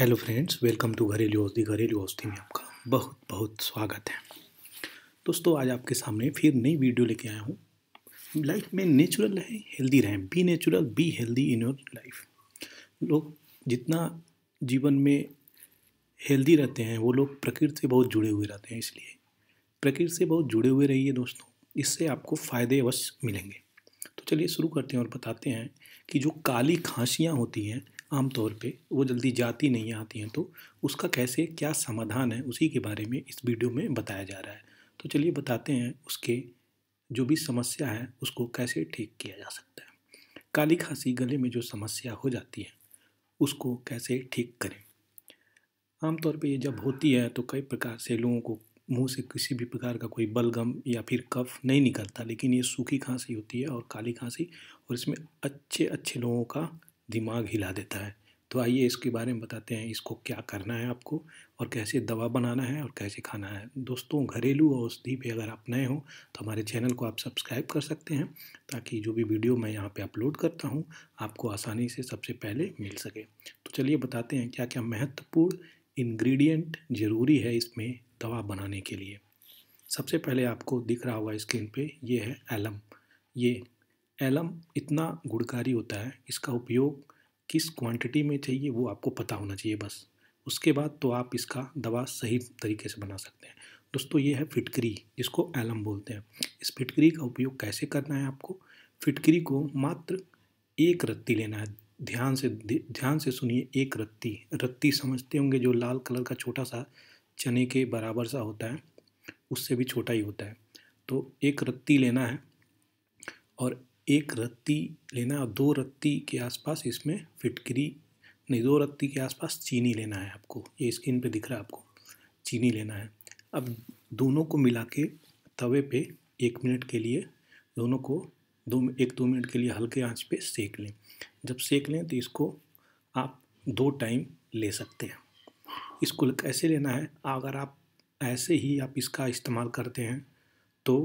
Hello friends welcome to घरेलू औषधि घरेलू औषधि में आपका बहुत बहुत स्वागत है दोस्तों आज आपके सामने फिर नई वीडियो लेके आया हूँ लाइफ में नेचुरल रहें हेल्दी रहें be natural be healthy in your life लोग जितना जीवन में हेल्दी रहते हैं वो लोग प्रकृति से बहुत जुड़े हुए रहते हैं इसलिए प्रकृति से बहुत जुड़े हुए रहिए दोस्तों इससे आपको फ़ायदे अवश्य मिलेंगे तो चलिए शुरू करते हैं और बताते हैं कि जो काली खांसियाँ होती हैं आमतौर पे वो जल्दी जाती नहीं आती हैं तो उसका कैसे क्या समाधान है उसी के बारे में इस वीडियो में बताया जा रहा है तो चलिए बताते हैं उसके जो भी समस्या है उसको कैसे ठीक किया जा सकता है काली खांसी गले में जो समस्या हो जाती है उसको कैसे ठीक करें आमतौर पर ये जब होती है तो कई प्रकार से लोगों को मुंह से किसी भी प्रकार का कोई बलगम या फिर कफ नहीं निकलता लेकिन ये सूखी खांसी होती है और काली खांसी और इसमें अच्छे अच्छे लोगों का दिमाग हिला देता है तो आइए इसके बारे में बताते हैं इसको क्या करना है आपको और कैसे दवा बनाना है और कैसे खाना है दोस्तों घरेलू औषधि पे अगर आप नए हो तो हमारे चैनल को आप सब्सक्राइब कर सकते हैं ताकि जो भी वीडियो मैं यहाँ पे अपलोड करता हूँ आपको आसानी से सबसे पहले मिल सके तो चलिए बताते हैं क्या क्या महत्वपूर्ण इन्ग्रीडियंट ज़रूरी है इसमें दवा बनाने के लिए सबसे पहले आपको दिख रहा हुआ स्क्रीन पर ये है एलम ये एलम इतना गुड़कारी होता है इसका उपयोग किस क्वांटिटी में चाहिए वो आपको पता होना चाहिए बस उसके बाद तो आप इसका दवा सही तरीके से बना सकते हैं दोस्तों ये है फिटकरी जिसको एलम बोलते हैं इस फिटकरी का उपयोग कैसे करना है आपको फिटकरी को मात्र एक रत्ती लेना है ध्यान से ध्यान से सुनिए एक रत्ती रत्ती समझते होंगे जो लाल कलर का छोटा सा चने के बराबर सा होता है उससे भी छोटा ही होता है तो एक रत्ती लेना है और एक रत्ती लेना दो रत्ती के आसपास इसमें फिटकरी नहीं दो रत्ती के आसपास चीनी लेना है आपको ये स्किन पे दिख रहा है आपको चीनी लेना है अब दोनों को मिला के तवे पे एक मिनट के लिए दोनों को दो एक दो मिनट के लिए हल्के आंच पे सेक लें जब सेक लें तो इसको आप दो टाइम ले सकते हैं इसको कैसे लेना है अगर आप ऐसे ही आप इसका इस्तेमाल करते हैं तो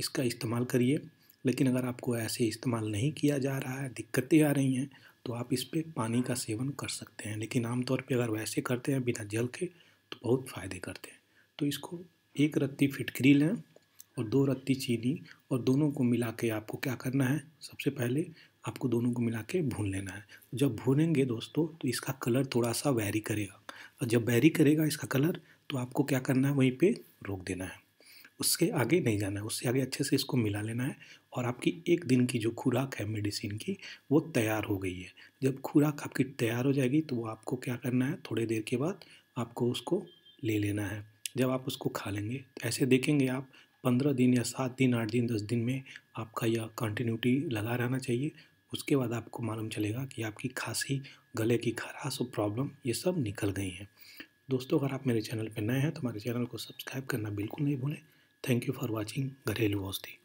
इसका इस्तेमाल करिए लेकिन अगर आपको ऐसे इस्तेमाल नहीं किया जा रहा है दिक्कतें आ रही हैं तो आप इस पर पानी का सेवन कर सकते हैं लेकिन आमतौर पर अगर वैसे करते हैं बिना जल के तो बहुत फ़ायदे करते हैं तो इसको एक रत्ती फिटकरी लें और दो रत्ती चीनी और दोनों को मिला के आपको क्या करना है सबसे पहले आपको दोनों को मिला के भून लेना है जब भूनेंगे दोस्तों तो इसका कलर थोड़ा सा वैरी करेगा और जब वैरी करेगा इसका कलर तो आपको क्या करना है वहीं पे रोक देना है उसके आगे नहीं जाना है उससे आगे अच्छे से इसको मिला लेना है और आपकी एक दिन की जो खुराक है मेडिसिन की वो तैयार हो गई है जब खुराक आपकी तैयार हो जाएगी तो वो आपको क्या करना है थोड़ी देर के बाद आपको उसको ले लेना है जब आप उसको खा लेंगे तो ऐसे देखेंगे आप पंद्रह दिन या सात दिन आठ दिन दस दिन में आपका यह कंटिन्यूटी लगा रहना चाहिए उसके बाद आपको मालूम चलेगा कि आपकी खांसी गले की खराश और प्रॉब्लम ये सब निकल गई हैं दोस्तों अगर आप मेरे चैनल पर नए हैं तो हमारे चैनल को सब्सक्राइब करना बिल्कुल नहीं भूलें Thank you for watching Gharelu Austi.